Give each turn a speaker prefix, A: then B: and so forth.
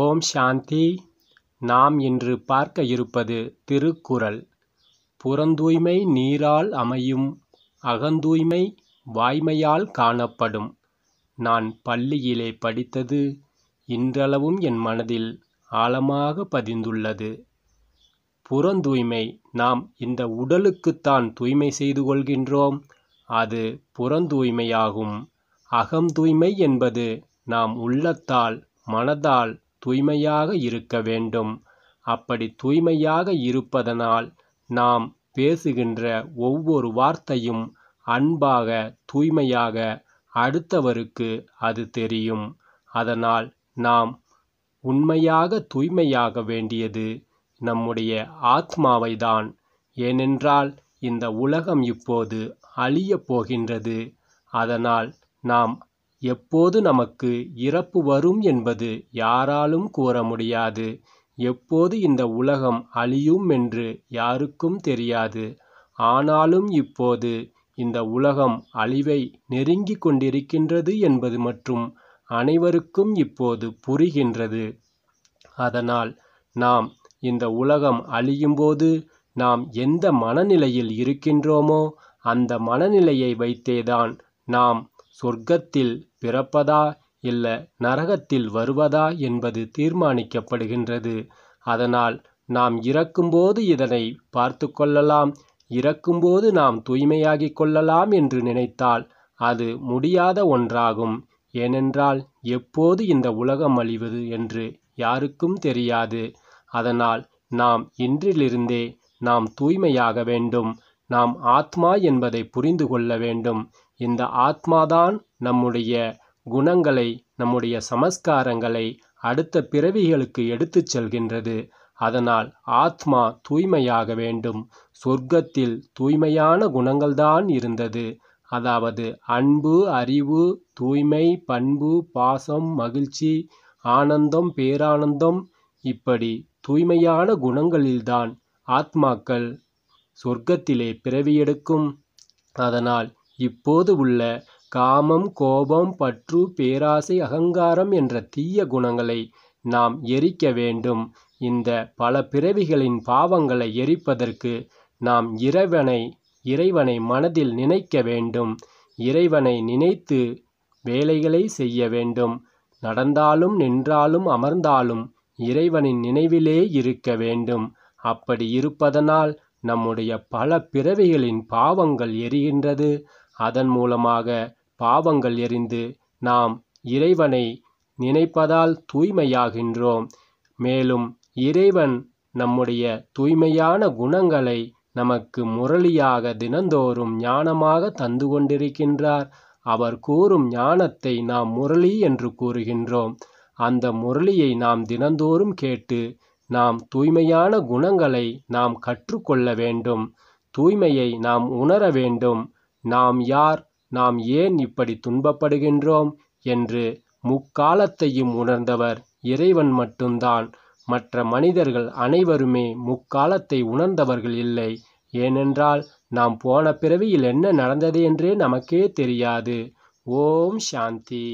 A: ஓம் சாந்தி நாம் இன்று பார்க்க இருப்பது திருக்குறள் புறந்தூய்மை நீரால் அமையும் அகந்தூய்மை வாய்மையால் காணப்படும் நான் பள்ளியிலே படித்தது இன்றளவும் என் மனதில் ஆழமாக பதிந்துள்ளது புறந்தூய்மை நாம் இந்த உடலுக்குத்தான் தூய்மை செய்து கொள்கின்றோம் அது புறந்தூய்மையாகும் அகந்தூய்மை என்பது நாம் உள்ளத்தால் மனதால் தூய்மையாக இருக்க வேண்டும் அப்படி தூய்மையாக இருப்பதனால் நாம் பேசுகின்ற ஒவ்வொரு வார்த்தையும் அன்பாக தூய்மையாக அடுத்தவருக்கு அது தெரியும் அதனால் நாம் உண்மையாக தூய்மையாக வேண்டியது நம்முடைய ஆத்மாவை தான் ஏனென்றால் இந்த உலகம் இப்போது அழியப் போகின்றது அதனால் நாம் எப்போது நமக்கு இறப்பு வரும் என்பது யாராலும் கூற முடியாது. எப்போது இந்த உலகம் அழியும் என்று யாருக்கும் தெரியாது. ஆனாலும் இப்போது இந்த உலகம் அழிவை நெருங்கிக் கொண்டிருக்கின்றது என்பது மற்றும் அனைவருக்கும் இப்போது புரிகின்றது. அதனால் நாம் இந்த உலகம் அழியும்போது நாம் எந்த மனநிலையில் இருக்கின்றோமோ அந்த மனநிலையை வைத்தேதான் நாம் சொர்க்கத்தில் பிறப்பதா இல்ல நரகத்தில் வருவதா என்பது தீர்மானிக்கப்படுகின்றது. அதனால் நாம் இறக்கும்போது இதனை பார்த்து கொள்ளலாம். இறக்கும்போது நாம் தூய்மையாகிக் கொள்ளலாம் என்று நினைத்தால் அது முடியாத ஒன்றாகும். ஏனென்றால் எப்போது இந்த உலகம் அழிவது என்று யாருக்கும் தெரியாது. அதனால் நாம் இன்றிலிருந்தே நாம் தூய்மையாக வேண்டும். நாம் ஆத்மா என்பதை புரிந்து கொள்ள வேண்டும் இந்த ஆத்மாதான் நம்முடைய குணங்களை நம்முடைய சமஸ்காரங்களை அடுத்த பிறவிகளுக்கு எடுத்துச் செல்கின்றது அதனால் ஆத்மா தூய்மையாக வேண்டும் சொர்க்கத்தில் தூய்மையான குணங்கள்தான் இருந்தது அதாவது அன்பு அறிவு தூய்மை பண்பு பாசம் மகிழ்ச்சி ஆனந்தம் பேரானந்தம் இப்படி தூய்மையான குணங்களில்தான் ஆத்மாக்கள் சொர்க்கத்திலே பிறவியெடுக்கும் அதனால் இப்போது உள்ள காமம் கோபம் பற்று பேராசை அகங்காரம் என்ற தீய குணங்களை நாம் எரிக்க வேண்டும் இந்த பல பிறவிகளின் பாவங்களை எரிப்பதற்கு நாம் இறைவனை இறைவனை மனதில் நினைக்க வேண்டும் இறைவனை நினைத்து வேலைகளை செய்ய வேண்டும் நடந்தாலும் நின்றாலும் அமர்ந்தாலும் இறைவனின் நினைவிலே இருக்க வேண்டும் அப்படி இருப்பதனால் நம்முடைய பல பிறவிகளின் பாவங்கள் எரிகின்றது அதன் மூலமாக பாவங்கள் எரிந்து நாம் இறைவனை நினைப்பதால் தூய்மையாகின்றோம் மேலும் இறைவன் நம்முடைய தூய்மையான குணங்களை நமக்கு முரளியாக தினந்தோறும் ஞானமாக தந்து கொண்டிருக்கின்றார் அவர் கூறும் ஞானத்தை நாம் முரளி என்று கூறுகின்றோம் அந்த முரளியை நாம் தினந்தோறும் கேட்டு நாம் தூய்மையான குணங்களை நாம் கற்றுக்கொள்ள வேண்டும் தூய்மையை நாம் உணர வேண்டும் நாம் யார் நாம் ஏன் இப்படி துன்பப்படுகின்றோம் என்று முக்காலத்தையும் உணர்ந்தவர் இறைவன் மட்டும்தான் மற்ற மனிதர்கள் அனைவருமே முக்காலத்தை உணர்ந்தவர்கள் இல்லை ஏனென்றால் நாம் போன பிறவியில் என்ன நடந்தது என்றே நமக்கே தெரியாது ஓம் சாந்தி